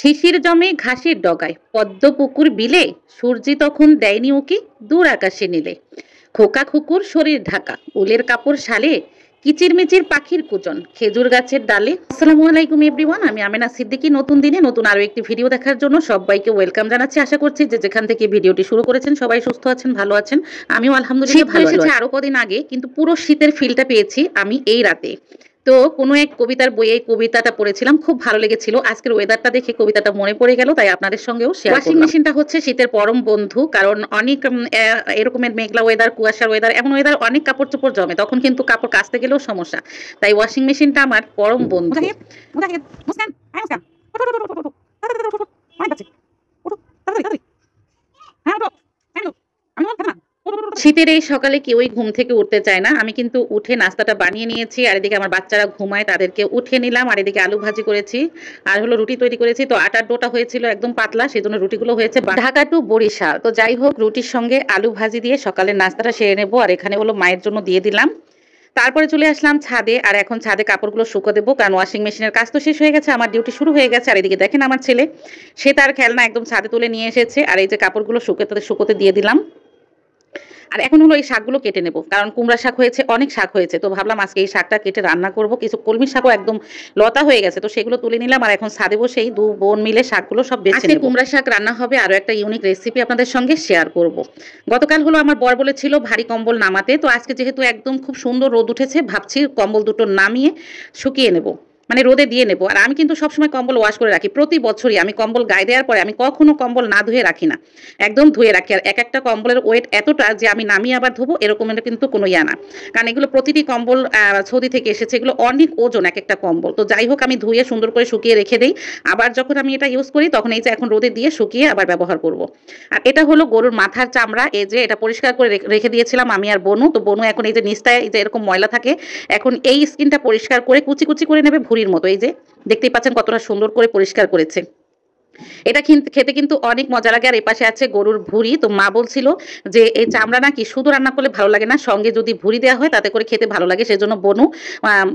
শিশির জমে ঘাসের ডগায় পদ্ম পুকুর বিলে সূর্যি তখন দেয়নি ওকে দূর আকাশে নিলে খোকা খুকুর শরীর ঢাকা উলের কাপড় কিচির কিচিরমিচির পাখির কুচন খেজুর গাছের ডালে আসসালামু আলাইকুম এভরিওয়ান আমি আমেনা সিদ্দিকি নতুন দিনে নতুন আরও একটি ভিডিও দেখার জন্য সবাইকে ওয়েলকাম জানাচ্ছি আশা করছি যে যেখান থেকে ভিডিওটি শুরু করেছেন সবাই সুস্থ আছেন ভালো আছেন আমিও আলহামদুলিল্লাহ ভালো এসেছি আরও কদিন আগে কিন্তু পুরো শীতের ফিলটা পেয়েছি আমি এই রাতে তো কোনো এক কবিতার বইয়ে কবিতাটা পড়েছিলাম খুব ভালো লেগেছিল আজকের ওয়েদারটা দেখে কবিতাটা মনে পড়ে গেল তাই আপনাদের সঙ্গেও শেয়ার ওয়াশিং মেশিনটা হচ্ছে শীতের পরম বন্ধু কারণ অনেক এরকমের মেঘলা ওয়েদার কুয়াশার ওয়েদার এমন ওয়েদার অনেক কাপড় চোপড় জমে তখন কিন্তু কাপড় কাচতে গেলেও সমস্যা তাই ওয়াশিং মেশিনটা আমার পরম বন্ধু শীতের এই সকালে কেউই ঘুম থেকে উঠতে চায় না আমি কিন্তু উঠে নাস্তাটা বানিয়ে নিয়েছি আর এদিকে আমার বাচ্চারা ঘুমায় তাদেরকে উঠে নিলাম আর এদিকে আলু ভাজি করেছি আর হলো রুটি তৈরি করেছি তো আটার ডোটা হয়েছিল একদম পাতলা সেই জন্য রুটিগুলো হয়েছে ঢাকা টু বরিশাল তো যাই হোক রুটির সঙ্গে আলু ভাজি দিয়ে সকালের নাস্তাটা সেরে নেবো আর এখানে হলো মায়ের জন্য দিয়ে দিলাম তারপরে চলে আসলাম ছাদে আর এখন ছাদে কাপড়গুলো শুকো দেবো কারণ ওয়াশিং মেশিনের কাজ তো শেষ হয়ে গেছে আমার ডিউটি শুরু হয়ে গেছে আর এদিকে দেখেন আমার ছেলে সে তার খেলনা একদম ছাদে তুলে নিয়ে এসেছে আর এই যে কাপড়গুলো শুকোতে শুকোতে দিয়ে দিলাম আর এখন হলো এই শাকগুলো কেটে নেব কারণ কুমড়া শাক হয়েছে অনেক শাক হয়েছে তো ভাবলাম আজকে এই শাকটা কেটে রান্না করব কিছু কলমি শাকও একদম লতা হয়ে গেছে তো সেগুলো তুলে নিলাম আর এখন সাদে সেই দু বোন মিলে শাকগুলো সব বেছে নেব কুমড়া শাক রান্না হবে আরও একটা ইউনিক রেসিপি আপনাদের সঙ্গে শেয়ার করব গতকাল হলো আমার বর বলেছিল ভারী কম্বল নামাতে তো আজকে যেহেতু একদম খুব সুন্দর রোদ উঠেছে ভাবছি কম্বল দুটো নামিয়ে শুকিয়ে নেব মানে রোদে দিয়ে নেবো আর আমি কিন্তু সবসময় কম্বল ওয়াশ করে রাখি প্রতি বছরই আমি কম্বল গায়ে দেওয়ার পরে আমি কখনো কম্বল না ধুয়ে রাখি না একদম ধুয়ে রাখি আর এক একটা কম্বলের ওয়েট এতটা যে আমি নামিয়ে আবার ধুবো এরকমের কিন্তু কোনো ইয়া না কারণ এগুলো প্রতিটি কম্বল ছদি থেকে এসেছে এগুলো অনেক ওজন এক একটা কম্বল তো যাই হোক আমি ধুয়ে সুন্দর করে শুকিয়ে রেখে দিই আবার যখন আমি এটা ইউজ করি তখন এই যে এখন রোদে দিয়ে শুকিয়ে আবার ব্যবহার করব আর এটা হলো গরুর মাথার চামড়া এই যে এটা পরিষ্কার করে রেখে দিয়েছিলাম আমি আর বনু তো বনু এখন এই যে নিস্তায় এই যে এরকম ময়লা থাকে এখন এই স্কিনটা পরিষ্কার করে কুচি কুচি করে নেবে ভুল পুরীর মতো এই যে দেখতেই পাচ্ছেন কতটা সুন্দর করে পরিষ্কার করেছে এটা খেতে কিন্তু অনেক মজা লাগে আর এ পাশে আছে গরুর ভুড়ি তো মা বলছিল যে এই চামড়া নাকি শুধু রান্না করলে ভালো লাগে না সঙ্গে যদি ভুড়ি দেওয়া হয় তাতে করে খেতে ভালো লাগে সেজন্য বনু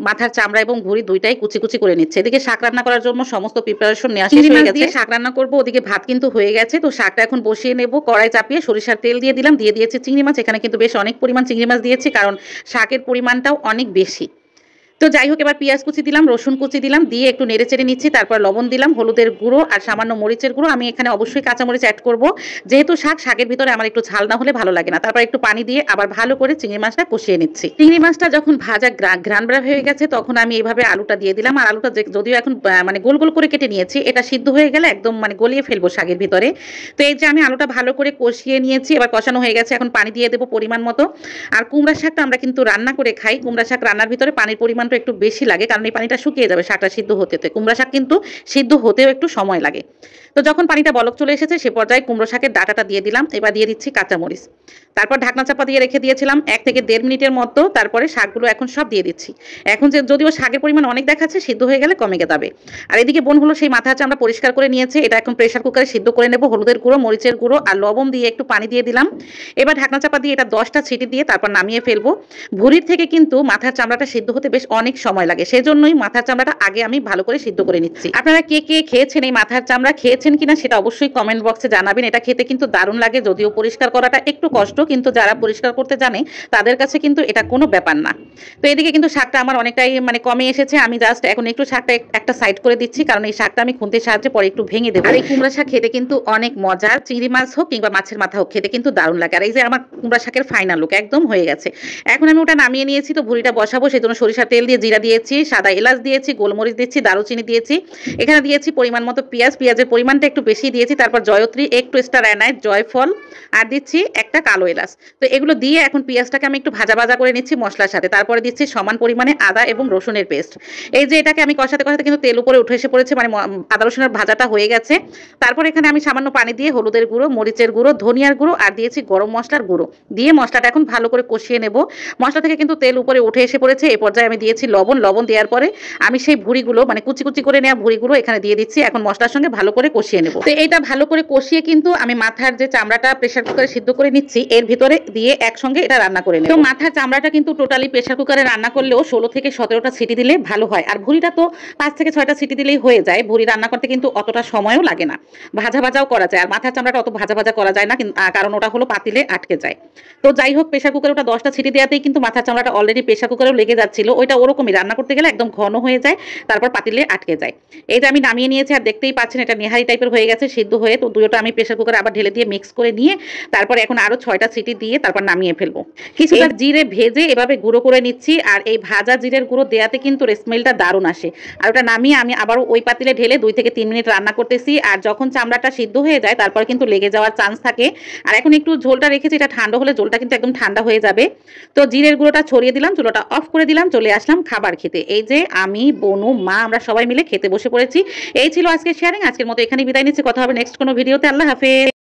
মাথার চামড়া এবং ভুড়ি দুইটাই কুচি কুচি করে নিচ্ছে এদিকে শাক রান্না করার জন্য সমস্ত প্রিপারেশন নেওয়া শেষ হয়ে গেছে শাক রান্না করবো ওদিকে ভাত কিন্তু হয়ে গেছে তো শাকটা এখন বসিয়ে নেব কড়াই চাপিয়ে সরিষার তেল দিয়ে দিলাম দিয়ে দিয়েছে চিংড়ি মাছ এখানে কিন্তু বেশ অনেক পরিমাণ চিংড়ি মাছ দিয়েছি কারণ শাকের পরিমাণটাও অনেক বেশি তো যাই হোক এবার পেঁয়াজ কুচি দিলাম রসুন কুচি দিলাম দিয়ে একটু নেড়ে চেড়ে নিচ্ছি তারপর লবণ দিলাম হলুদের গুঁড়ো আর সামান্য মরিচের গুঁড়ো আমি এখানে অবশ্যই কাঁচামরিচ অ্যাড করবো যেহেতু শাক শাকের ভিতরে আমার একটু ঝাল না হলে ভালো লাগে না তারপর একটু পানি দিয়ে আবার ভালো করে চিংড়ি মাছটা কষিয়ে নিচ্ছি চিংড়ি মাছটা যখন ভাজা ব্রা হয়ে গেছে তখন আমি এইভাবে আলুটা দিয়ে দিলাম আর আলুটা যদিও এখন মানে গোল গোল করে কেটে নিয়েছি এটা সিদ্ধ হয়ে গেলে একদম মানে গলিয়ে ফেলবো শাকের ভিতরে তো এই যে আমি আলুটা ভালো করে কষিয়ে নিয়েছি এবার কষানো হয়ে গেছে এখন পানি দিয়ে দেবো পরিমাণ মতো আর কুমড়া শাকটা আমরা কিন্তু রান্না করে খাই কুমড়া শাক রান্নার ভিতরে পানির পরিমাণ পানিটা একটু বেশি লাগে কারণ এই পানিটা শুকিয়ে যাবে শাকটা সিদ্ধ হতে কুমড়া শাক কিন্তু সিদ্ধ হতেও একটু সময় লাগে তো যখন পানিটা বলক চলে এসেছে সে পর্যায়ে কুমড়ো শাকের ডাটাটা দিয়ে দিলাম এবার দিয়ে দিচ্ছি কাঁচামরিচ তারপর ঢাকনা চাপা দিয়ে রেখে দিয়েছিলাম এক থেকে দেড় মিনিটের মতো তারপরে শাকগুলো এখন সব দিয়ে দিচ্ছি এখন যে যদিও শাকের পরিমাণ অনেক দেখাচ্ছে সিদ্ধ হয়ে গেলে কমে যাবে আর এদিকে বোন হলো সেই মাথা আমরা পরিষ্কার করে নিয়েছি এটা এখন প্রেশার কুকারে সিদ্ধ করে নেব হলুদের গুঁড়ো মরিচের গুঁড়ো আর লবণ দিয়ে একটু পানি দিয়ে দিলাম এবার ঢাকনা চাপা দিয়ে এটা দশটা ছিটি দিয়ে তারপর নামিয়ে ফেলবো ভুড়ির থেকে কিন্তু মাথার চামড়াটা সিদ্ধ হতে বেশ অনেক সময় লাগে সেজন্যই মাথার চামড়াটা আগে আমি ভালো করে সিদ্ধ করে নিচ্ছি আপনারা কে কে খেয়েছেন এই মাথার চামড়া খেয়েছেন পেরেছেন কিনা সেটা অবশ্যই কমেন্ট বক্সে জানাবেন এটা খেতে কিন্তু দারুণ লাগে যদিও পরিষ্কার করাটা একটু কষ্ট কিন্তু যারা পরিষ্কার করতে জানে তাদের কাছে কিন্তু এটা কোনো ব্যাপার না তো এদিকে কিন্তু শাকটা আমার অনেকটাই মানে কমে এসেছে আমি জাস্ট এখন একটু শাকটা একটা সাইড করে দিচ্ছি কারণ এই শাকটা আমি খুনতে সাহায্যে পরে একটু ভেঙে দেবো আর এই কুমড়া শাক খেতে কিন্তু অনেক মজার চিংড়ি মাছ হোক কিংবা মাছের মাথা হোক খেতে কিন্তু দারুণ লাগে আর এই যে আমার কুমড়া শাকের ফাইনাল লুক একদম হয়ে গেছে এখন আমি ওটা নামিয়ে নিয়েছি তো ভুড়িটা বসাবো সেই জন্য সরিষার তেল দিয়ে জিরা দিয়েছি সাদা এলাচ দিয়েছি গোলমরিচ দিচ্ছি দারুচিনি দিয়েছি এখানে দিয়েছি পরিমাণ মতো পেঁয়াজ পেঁয়াজের পরিমাণ পরিমাণটা একটু বেশি দিয়েছি তারপর জয়ত্রী একটু স্টার অ্যানাইট জয়ফল আর দিচ্ছি একটা কালো এলাচ তো এগুলো দিয়ে এখন পেঁয়াজটাকে আমি একটু ভাজা ভাজা করে নিচ্ছি মশলার সাথে তারপরে দিচ্ছি সমান পরিমাণে আদা এবং রসুনের পেস্ট এই যে এটাকে আমি কষাতে কষাতে কিন্তু তেল উপরে উঠে এসে পড়েছে মানে আদা রসুনের ভাজাটা হয়ে গেছে তারপর এখানে আমি সামান্য পানি দিয়ে হলুদের গুঁড়ো মরিচের গুঁড়ো ধনিয়ার গুঁড়ো আর দিয়েছি গরম মশলার গুঁড়ো দিয়ে মশলাটা এখন ভালো করে কষিয়ে নেব মশলা থেকে কিন্তু তেল উপরে উঠে এসে পড়েছে এ পর্যায়ে আমি দিয়েছি লবণ লবণ দেওয়ার পরে আমি সেই ভুড়িগুলো মানে কুচি কুচি করে নেওয়া ভুড়িগুলো এখানে দিয়ে দিচ্ছি এখন মশলার সঙ্গে ভালো করে কষিয়ে নেব তো এটা ভালো করে কষিয়ে কিন্তু আমি মাথার যে চামড়াটা প্রেশার কুকারে সিদ্ধ করে নিচ্ছি এর ভিতরে দিয়ে একসঙ্গে এটা রান্না করে নেব তো মাথার চামড়াটা কিন্তু টোটালি প্রেশার কুকারে রান্না করলেও ষোলো থেকে সতেরোটা সিটি দিলে ভালো হয় আর ভুড়িটা তো পাঁচ থেকে ছয়টা সিটি দিলেই হয়ে যায় ভুড়ি রান্না করতে কিন্তু অতটা সময়ও লাগে না ভাজা ভাজাও করা যায় আর মাথার চামড়াটা অত ভাজা ভাজা করা যায় না কারণ ওটা হলো পাতিলে আটকে যায় তো যাই হোক প্রেশার কুকারে ওটা দশটা সিটি দেওয়াতেই কিন্তু মাথার চামড়াটা অলরেডি প্রেশার কুকারেও লেগে যাচ্ছিল ওইটা ওরকমই রান্না করতে গেলে একদম ঘন হয়ে যায় তারপর পাতিলে আটকে যায় এটা আমি নামিয়ে নিয়েছি আর দেখতেই পাচ্ছেন এটা নেহারিটা টাইপের হয়ে গেছে সিদ্ধ হয়ে তো দুটো আমি প্রেশার কুকারে আবার ঢেলে দিয়ে মিক্স করে নিয়ে তারপর এখন আরো ছয়টা সিটি দিয়ে তারপর নামিয়ে ফেলবো কিছুটা জিরে ভেজে এভাবে গুঁড়ো করে নিচ্ছি আর এই ভাজা জিরের গুঁড়ো দেওয়াতে কিন্তু স্মেলটা দারুণ আসে আর ওটা নামিয়ে আমি আবার ওই পাতিলে ঢেলে দুই থেকে তিন মিনিট রান্না করতেছি আর যখন চামড়াটা সিদ্ধ হয়ে যায় তারপর কিন্তু লেগে যাওয়ার চান্স থাকে আর এখন একটু ঝোলটা রেখেছি এটা ঠান্ডা হলে ঝোলটা কিন্তু একদম ঠান্ডা হয়ে যাবে তো জিরের গুঁড়োটা ছড়িয়ে দিলাম চুলোটা অফ করে দিলাম চলে আসলাম খাবার খেতে এই যে আমি বনু মা আমরা সবাই মিলে খেতে বসে পড়েছি এই ছিল আজকে শেয়ারিং আজকের মতো এখানে বিদায় নিচ্ছি কথা হবে নেক্সট কোনো ভিডিওতে আল্লাহ হাফেজ